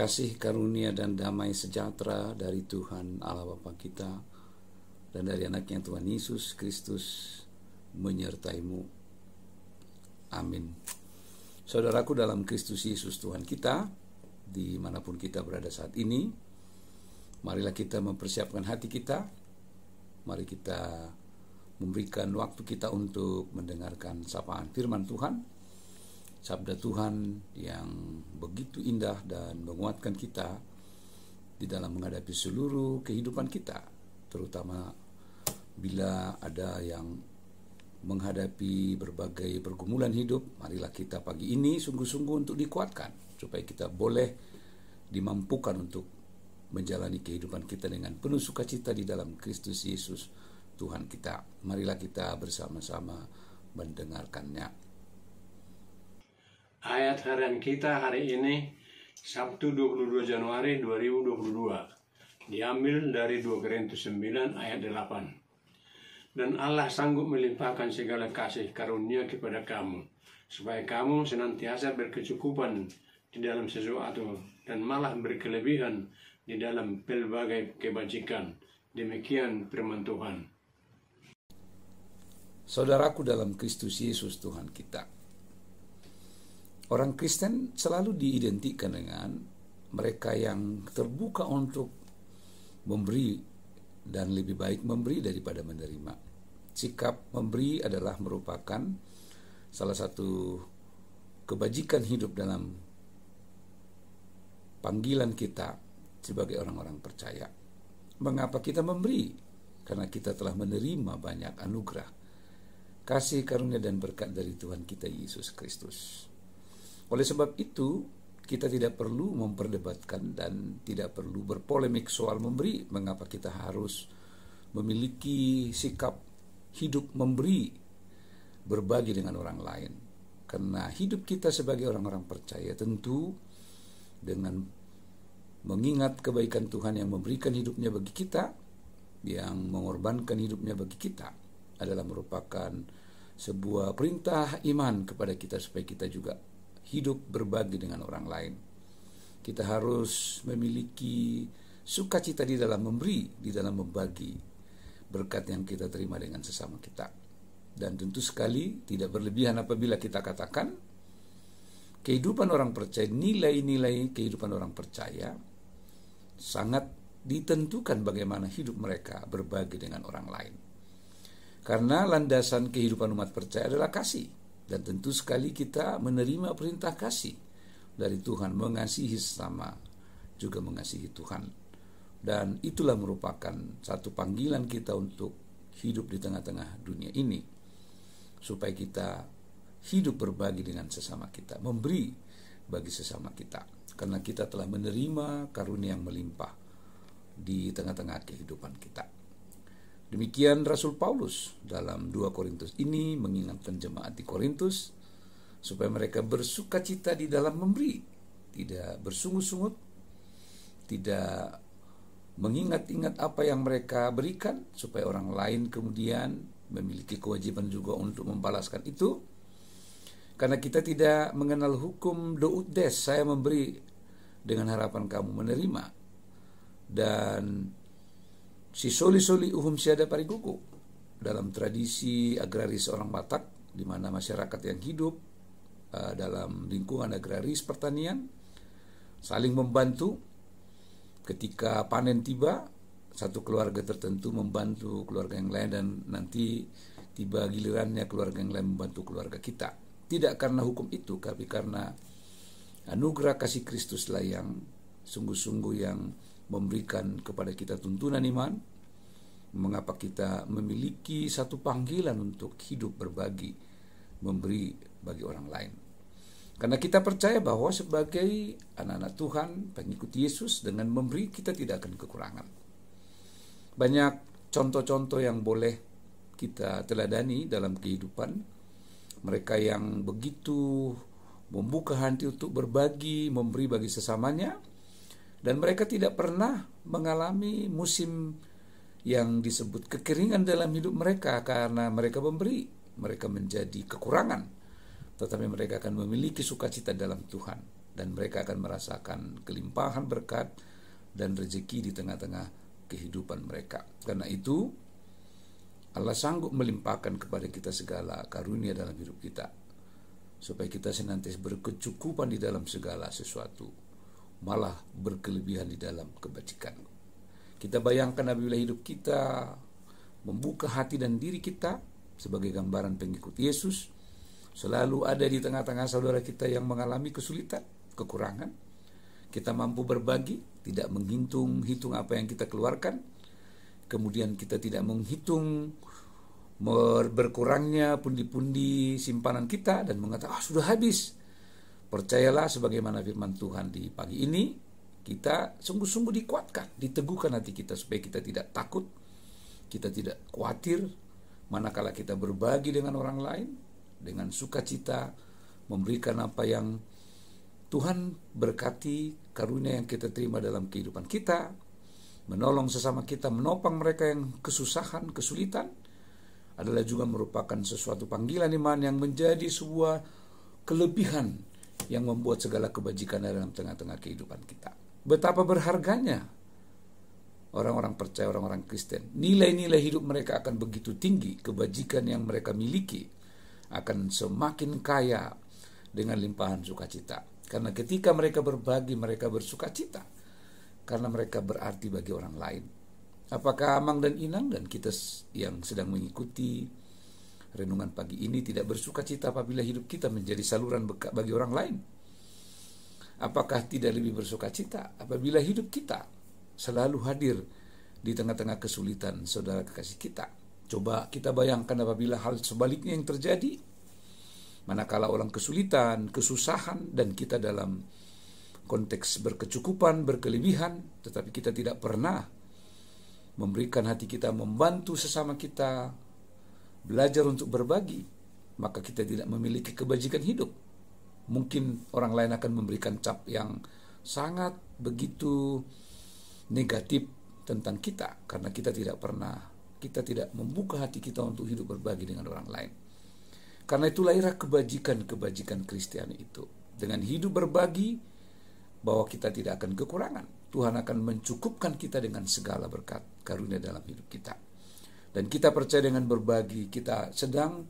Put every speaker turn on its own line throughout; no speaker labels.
Kasih karunia dan damai sejahtera dari Tuhan Allah Bapa kita dan dari anaknya Tuhan Yesus Kristus menyertaimu. Amin. Saudaraku dalam Kristus Yesus Tuhan kita, dimanapun kita berada saat ini, marilah kita mempersiapkan hati kita, mari kita memberikan waktu kita untuk mendengarkan sapaan firman Tuhan, sabda Tuhan yang begitu indah dan menguatkan kita di dalam menghadapi seluruh kehidupan kita, terutama bila ada yang menghadapi berbagai pergumulan hidup, marilah kita pagi ini sungguh-sungguh untuk dikuatkan supaya kita boleh dimampukan untuk menjalani kehidupan kita dengan penuh sukacita di dalam Kristus Yesus Tuhan kita. Marilah kita bersama-sama mendengarkannya ayat harian kita hari ini Sabtu 22 Januari 2022 diambil dari 2 Korintus 9 ayat 8 dan Allah sanggup melimpahkan segala kasih karunia kepada kamu supaya kamu senantiasa berkecukupan di dalam sesuatu dan malah berkelebihan di dalam pelbagai kebajikan demikian firman Tuhan Saudaraku dalam Kristus Yesus Tuhan kita Orang Kristen selalu diidentikan dengan mereka yang terbuka untuk memberi dan lebih baik memberi daripada menerima. Sikap memberi adalah merupakan salah satu kebajikan hidup dalam panggilan kita sebagai orang-orang percaya. Mengapa kita memberi? Karena kita telah menerima banyak anugerah, kasih karunia dan berkat dari Tuhan kita Yesus Kristus. Oleh sebab itu, kita tidak perlu memperdebatkan dan tidak perlu berpolemik soal memberi. Mengapa kita harus memiliki sikap hidup memberi, berbagi dengan orang lain? Karena hidup kita sebagai orang-orang percaya tentu dengan mengingat kebaikan Tuhan yang memberikan hidupnya bagi kita, yang mengorbankan hidupnya bagi kita adalah merupakan sebuah perintah iman kepada kita supaya kita juga hidup berbagi dengan orang lain. Kita harus memiliki sukacita di dalam memberi, di dalam membagi berkat yang kita terima dengan sesama kita. Dan tentu sekali tidak berlebihan apabila kita katakan kehidupan orang percaya, nilai-nilai kehidupan orang percaya sangat ditentukan bagaimana hidup mereka berbagi dengan orang lain. Karena landasan kehidupan umat percaya adalah kasih dan tentu sekali kita menerima perintah kasih dari Tuhan mengasihi sesama juga mengasihi Tuhan. Dan itulah merupakan satu panggilan kita untuk hidup di tengah-tengah dunia ini supaya kita hidup berbagi dengan sesama kita, memberi bagi sesama kita karena kita telah menerima karunia yang melimpah di tengah-tengah kehidupan kita. Demikian Rasul Paulus dalam 2 Korintus ini mengingatkan jemaat di Korintus supaya mereka bersuka cita di dalam memberi, tidak bersungut-sungut, tidak mengingat-ingat apa yang mereka berikan supaya orang lain kemudian memiliki kewajiban juga untuk membalaskan itu. Karena kita tidak mengenal hukum do'ud des, saya memberi dengan harapan kamu menerima. Dan si soli-soli uhum siada parikuku dalam tradisi agraris orang Batak di mana masyarakat yang hidup uh, dalam lingkungan agraris pertanian saling membantu ketika panen tiba satu keluarga tertentu membantu keluarga yang lain dan nanti tiba gilirannya keluarga yang lain membantu keluarga kita tidak karena hukum itu tapi karena anugerah kasih Kristuslah yang sungguh-sungguh yang memberikan kepada kita tuntunan iman, mengapa kita memiliki satu panggilan untuk hidup berbagi, memberi bagi orang lain. Karena kita percaya bahwa sebagai anak-anak Tuhan, pengikut Yesus, dengan memberi kita tidak akan kekurangan. Banyak contoh-contoh yang boleh kita teladani dalam kehidupan. Mereka yang begitu membuka hati untuk berbagi, memberi bagi sesamanya, dan mereka tidak pernah mengalami musim yang disebut kekeringan dalam hidup mereka karena mereka memberi, mereka menjadi kekurangan, tetapi mereka akan memiliki sukacita dalam Tuhan dan mereka akan merasakan kelimpahan berkat dan rezeki di tengah-tengah kehidupan mereka. Karena itu Allah sanggup melimpahkan kepada kita segala karunia dalam hidup kita supaya kita senantiasa berkecukupan di dalam segala sesuatu malah berkelebihan di dalam kebajikan. Kita bayangkan apabila hidup kita membuka hati dan diri kita sebagai gambaran pengikut Yesus, selalu ada di tengah-tengah saudara kita yang mengalami kesulitan, kekurangan. Kita mampu berbagi, tidak menghitung hitung apa yang kita keluarkan. Kemudian kita tidak menghitung berkurangnya pundi-pundi simpanan kita dan mengatakan ah sudah habis. Percayalah sebagaimana firman Tuhan di pagi ini, kita sungguh-sungguh dikuatkan, diteguhkan hati kita supaya kita tidak takut, kita tidak khawatir, manakala kita berbagi dengan orang lain, dengan sukacita, memberikan apa yang Tuhan berkati karunia yang kita terima dalam kehidupan kita, menolong sesama kita, menopang mereka yang kesusahan, kesulitan, adalah juga merupakan sesuatu panggilan iman yang menjadi sebuah kelebihan yang membuat segala kebajikan dalam tengah-tengah kehidupan kita. Betapa berharganya orang-orang percaya, orang-orang Kristen. Nilai-nilai hidup mereka akan begitu tinggi, kebajikan yang mereka miliki akan semakin kaya dengan limpahan sukacita. Karena ketika mereka berbagi, mereka bersukacita. Karena mereka berarti bagi orang lain. Apakah Amang dan Inang dan kita yang sedang mengikuti renungan pagi ini tidak bersuka cita apabila hidup kita menjadi saluran bekat bagi orang lain? Apakah tidak lebih bersuka cita apabila hidup kita selalu hadir di tengah-tengah kesulitan saudara kekasih kita? Coba kita bayangkan apabila hal sebaliknya yang terjadi. Manakala orang kesulitan, kesusahan, dan kita dalam konteks berkecukupan, berkelebihan, tetapi kita tidak pernah memberikan hati kita membantu sesama kita, belajar untuk berbagi, maka kita tidak memiliki kebajikan hidup. Mungkin orang lain akan memberikan cap yang sangat begitu negatif tentang kita karena kita tidak pernah kita tidak membuka hati kita untuk hidup berbagi dengan orang lain. Karena itu lahirlah kebajikan-kebajikan Kristiani itu. Dengan hidup berbagi bahwa kita tidak akan kekurangan. Tuhan akan mencukupkan kita dengan segala berkat karunia dalam hidup kita. Dan kita percaya dengan berbagi, kita sedang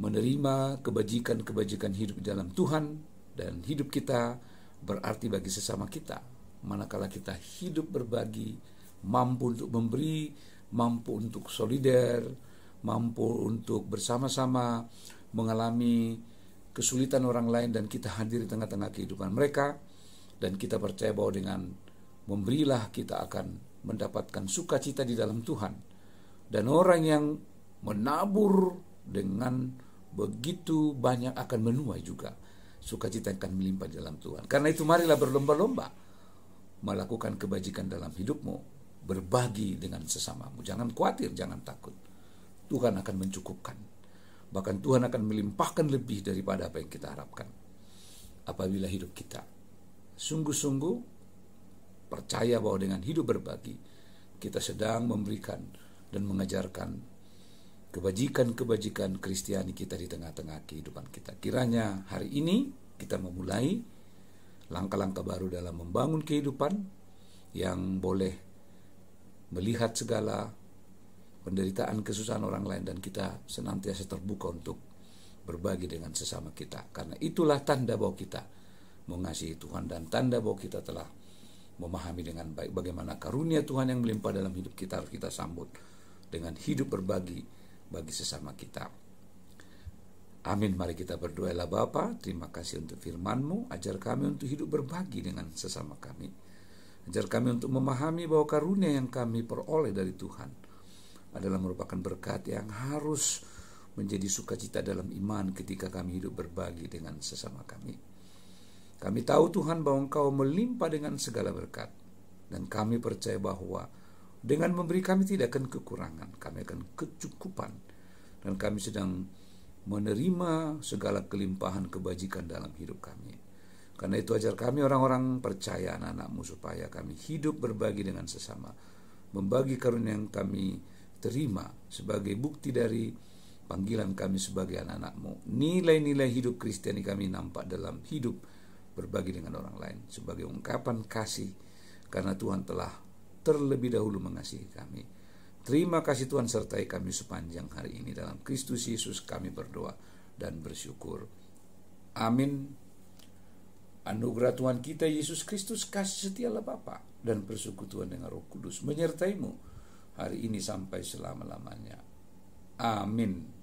menerima kebajikan-kebajikan hidup dalam Tuhan dan hidup kita berarti bagi sesama kita. Manakala kita hidup berbagi, mampu untuk memberi, mampu untuk solider, mampu untuk bersama-sama mengalami kesulitan orang lain dan kita hadir di tengah-tengah kehidupan mereka dan kita percaya bahwa dengan memberilah kita akan mendapatkan sukacita di dalam Tuhan dan orang yang menabur dengan begitu banyak akan menuai juga. Sukacita akan melimpah dalam Tuhan. Karena itu marilah berlomba-lomba melakukan kebajikan dalam hidupmu. Berbagi dengan sesamamu. Jangan khawatir, jangan takut. Tuhan akan mencukupkan. Bahkan Tuhan akan melimpahkan lebih daripada apa yang kita harapkan. Apabila hidup kita sungguh-sungguh percaya bahwa dengan hidup berbagi, kita sedang memberikan dan mengajarkan kebajikan-kebajikan Kristiani kita di tengah-tengah kehidupan kita. Kiranya hari ini kita memulai langkah-langkah baru dalam membangun kehidupan yang boleh melihat segala penderitaan kesusahan orang lain dan kita senantiasa terbuka untuk berbagi dengan sesama kita karena itulah tanda bahwa kita mengasihi Tuhan dan tanda bahwa kita telah memahami dengan baik bagaimana karunia Tuhan yang melimpah dalam hidup kita harus kita sambut dengan hidup berbagi bagi sesama kita. Amin, mari kita berdoa lah ya Bapa. terima kasih untuk firman-Mu, ajar kami untuk hidup berbagi dengan sesama kami. Ajar kami untuk memahami bahwa karunia yang kami peroleh dari Tuhan adalah merupakan berkat yang harus menjadi sukacita dalam iman ketika kami hidup berbagi dengan sesama kami. Kami tahu Tuhan bahwa Engkau melimpah dengan segala berkat dan kami percaya bahwa dengan memberi kami tidak akan kekurangan, kami akan kecukupan. Dan kami sedang menerima segala kelimpahan kebajikan dalam hidup kami. Karena itu ajar kami orang-orang percaya anak-anakmu supaya kami hidup berbagi dengan sesama. Membagi karunia yang kami terima sebagai bukti dari panggilan kami sebagai anak-anakmu. Nilai-nilai hidup Kristiani kami nampak dalam hidup berbagi dengan orang lain sebagai ungkapan kasih karena Tuhan telah terlebih dahulu mengasihi kami. Terima kasih Tuhan sertai kami sepanjang hari ini dalam Kristus Yesus kami berdoa dan bersyukur. Amin. Anugerah Tuhan kita Yesus Kristus kasih setialah Bapa dan persekutuan dengan Roh Kudus menyertaimu hari ini sampai selama-lamanya. Amin.